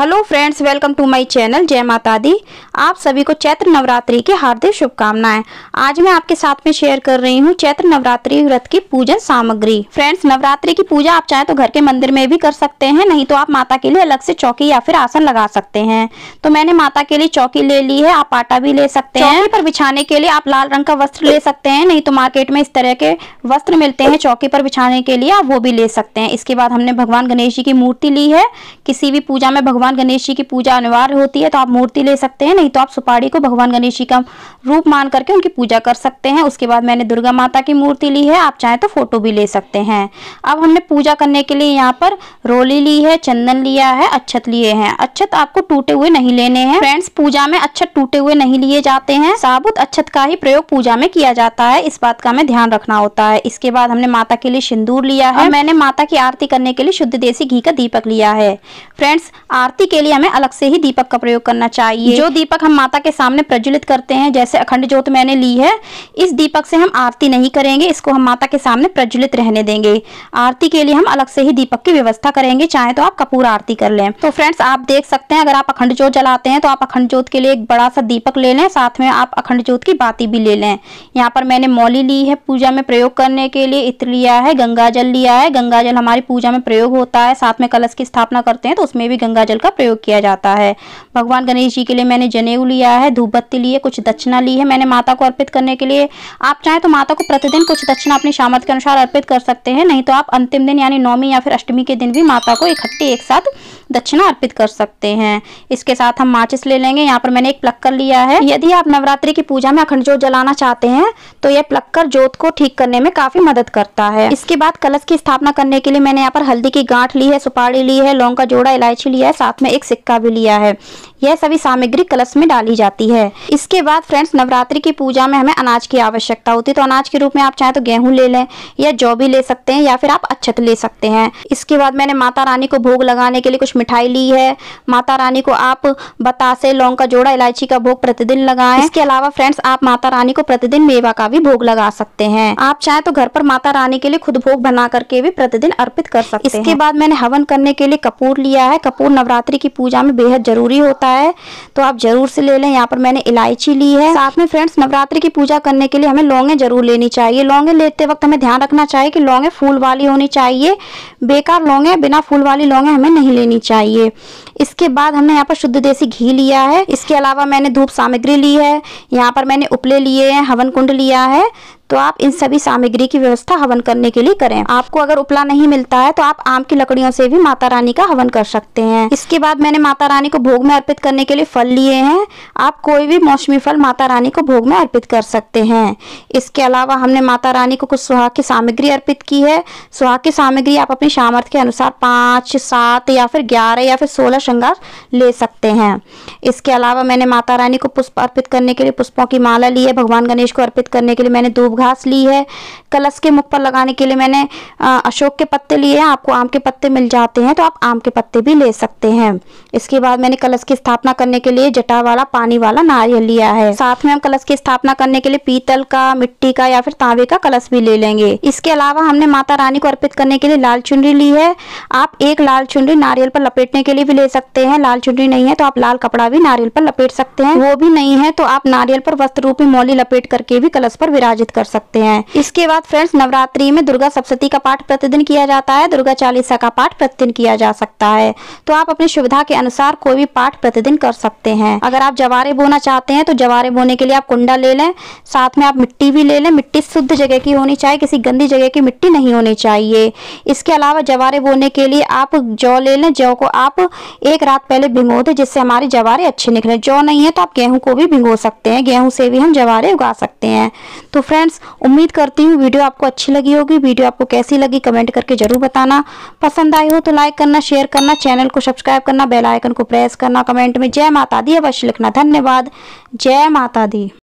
hello friends welcome to my channel जय माता दी आप सभी को चैत्र नवरात्रि की हार्दिक शुभकामनाएं आज मैं आपके साथ में शेयर कर रही हूं चैत्र नवरात्रि व्रत की पूजन सामग्री फ्रेंड्स नवरात्रि की पूजा आप चाहें तो घर के मंदिर में भी कर सकते हैं नहीं तो आप माता के लिए अलग से चौकी या फिर आसन लगा सकते हैं तो मैंने माता के लिए चौकी ले ली है आप आटा भी ले सकते हैं पर बिछाने के लिए आप लाल रंग का वस्त्र ले सकते हैं नहीं तो मार्केट में इस तरह के वस्त्र मिलते हैं चौकी पर बिछाने के लिए आप वो भी ले सकते हैं इसके बाद हमने भगवान गणेश जी की मूर्ति ली है किसी भी पूजा में भगवान भगवान गणेश जी की पूजा अनिवार्य होती है तो आप मूर्ति ले सकते हैं नहीं तो आप सुपारी को भगवान गणेश जी का रूप मान करके उनकी पूजा कर सकते हैं उसके बाद मैंने दुर्गा माता की मूर्ति ली है आप चाहें तो फोटो भी ले सकते हैं अब हमने पूजा करने के लिए यहाँ पर रोली ली है चंदन लिया है अच्छत लिए हैं अच्छत आपको टूटे हुए नहीं लेने हैं फ्रेंड्स पूजा में अच्छत टूटे हुए नहीं लिए जाते हैं साबुत अच्छत का ही प्रयोग पूजा में किया जाता है इस बात का हमें ध्यान रखना होता है इसके बाद हमने माता के लिए सिंदूर लिया है मैंने माता की आरती करने के लिए शुद्ध देसी घी का दीपक लिया है फ्रेंड्स आरती अगरबत्ती के लिए हमें अलग से ही दीपक का प्रयोग करना चाहिए जो दीपक हम माता के सामने प्रज्वलित करते हैं जैसे अखंड ज्योत मैंने ली है इस दीपक से हम आरती नहीं करेंगे इसको हम माता के सामने प्रज्वलित रहने देंगे आरती के लिए हम अलग से ही दीपक की व्यवस्था करेंगे चाहे तो आप कपूर आरती कर लें तो फ्रेंड्स आप देख सकते हैं अगर आप अखंड ज्योत जलाते हैं तो आप अखंड ज्योत के लिए एक बड़ा सा दीपक ले लें साथ में आप अखंड ज्योत की बाती भी ले लें यहाँ पर मैंने मौली ली है पूजा में प्रयोग करने के लिए इत्र लिया है गंगा जल लिया है गंगा जल हमारी पूजा में प्रयोग होता है साथ में कलश की स्थापना करते हैं तो उसमें भी गंगा जल का प्रयोग किया जाता है भगवान गणेश जी के लिए मैंने जनेऊ लिया है धूप बत्ती है कुछ दक्षिणा ली है मैंने माता को अर्पित करने के लिए आप चाहें तो माता को प्रतिदिन कुछ दक्षिणा अपनी सामर्थ्य के अनुसार अर्पित कर सकते हैं नहीं तो आप अंतिम दिन यानी नौमी या फिर अष्टमी के दिन भी माता को इकट्ठी एक साथ दक्षिणा अर्पित कर सकते हैं इसके साथ हम माचिस ले लेंगे यहाँ पर मैंने एक प्लक्कर लिया है यदि आप नवरात्रि की पूजा में अखंड जोत जलाना चाहते हैं तो यह प्लक्कर जोत को ठीक करने में काफी मदद करता है इसके बाद कलश की स्थापना करने के लिए मैंने यहाँ पर हल्दी की गांठ ली है सुपारी ली है लौंग का जोड़ा इलायची लिया है साथ में एक सिक्का भी लिया है यह सभी सामग्री कलश में डाली जाती है इसके बाद फ्रेंड्स नवरात्रि की पूजा में हमें अनाज की आवश्यकता होती है तो अनाज के रूप में आप चाहे तो गेहूं ले लें या जौ भी ले सकते हैं या फिर आप अच्छत ले सकते हैं इसके बाद मैंने माता रानी को भोग लगाने के लिए कुछ मिठाई ली है माता रानी को आप बतासे लौंग का जोड़ा इलायची का भोग प्रतिदिन लगाए इसके अलावा फ्रेंड्स आप माता रानी को प्रतिदिन मेवा का भी भोग लगा सकते हैं आप चाहे तो घर पर माता रानी के लिए खुद भोग बना करके भी प्रतिदिन अर्पित कर सकते हैं इसके बाद मैंने हवन करने के लिए कपूर लिया है कपूर नवरात्र नवरात्रि की पूजा में बेहद ज़रूरी होता है तो आप ज़रूर से ले लें यहाँ पर मैंने इलायची ली है साथ में फ्रेंड्स नवरात्रि की पूजा करने के लिए हमें लौंगे ज़रूर लेनी चाहिए लौंगे लेते वक्त हमें ध्यान रखना चाहिए कि लौंगे फूल वाली होनी चाहिए बेकार लौंगे बिना फूल वाली लौंगे हमें नहीं लेनी चाहिए इसके बाद हमने यहाँ पर शुद्ध देसी घी लिया है इसके अलावा मैंने धूप सामग्री ली है यहाँ पर मैंने उपले लिए हैं हवन कुंड लिया है तो आप इन सभी सामग्री की व्यवस्था हवन करने के लिए करें आपको अगर उपला नहीं मिलता है तो आप आम की लकड़ियों से भी माता रानी का हवन कर सकते हैं इसके बाद मैंने माता रानी को भोग में अर्पित करने के लिए फल लिए हैं आप कोई भी मौसमी फल माता रानी को भोग में अर्पित कर सकते हैं इसके अलावा हमने माता रानी को कुछ सुहाग की सामग्री अर्पित की है सुहाग की सामग्री आप अपनी सामर्थ्य के अनुसार पाँच सात या फिर ग्यारह या फिर सोलह श्रृंगार ले सकते हैं इसके अलावा मैंने माता रानी को पुष्प अर्पित करने के लिए पुष्पों की माला ली है भगवान गणेश को अर्पित करने के लिए मैंने धूप घास ली है कलश के मुख पर लगाने के लिए मैंने अशोक के पत्ते लिए हैं आपको आम के पत्ते मिल जाते हैं तो आप आम के पत्ते भी ले सकते हैं इसके बाद मैंने कलश की स्थापना करने के लिए जटा वाला पानी वाला नारियल लिया है साथ में हम कलश की स्थापना करने के लिए पीतल का मिट्टी का या फिर तांबे का कलश भी ले लेंगे इसके अलावा हमने माता रानी को अर्पित करने के लिए लाल चुनरी ली है आप एक लाल चुनरी नारियल पर लपेटने के लिए भी ले सकते हैं लाल चुनरी नहीं है तो आप लाल कपड़ा भी नारियल पर लपेट सकते हैं वो भी नहीं है तो आप नारियल पर वस्त्र रूपी मौली लपेट करके भी कलश पर विराजित कर सकते हैं इसके बाद फ्रेंड्स नवरात्रि में दुर्गा सप्तती का पाठ प्रतिदिन किया जाता है दुर्गा चालीसा का पाठ प्रतिदिन किया जा सकता है तो आप अपनी सुविधा के अनुसार कोई भी पाठ प्रतिदिन कर सकते हैं अगर आप जवारे बोना चाहते हैं तो जवारे बोने के लिए आप कुंडा ले लें साथ में आप मिट्टी भी ले लें मिट्टी शुद्ध जगह की होनी चाहिए किसी गंदी जगह की मिट्टी नहीं होनी चाहिए इसके अलावा जवारे बोने के लिए आप जौ ले लें जौ को आप एक रात पहले भिंगो दे जिससे हमारे जवारे अच्छे निकले जौ नहीं है तो आप गेहूँ को भी भिंगो सकते हैं गेहूं से भी हम जवारे उगा सकते हैं तो फ्रेंड्स फ्रेंड्स उम्मीद करती हूँ वीडियो आपको अच्छी लगी होगी वीडियो आपको कैसी लगी कमेंट करके जरूर बताना पसंद आई हो तो लाइक करना शेयर करना चैनल को सब्सक्राइब करना बेल आइकन को प्रेस करना कमेंट में जय माता दी अवश्य लिखना धन्यवाद जय माता दी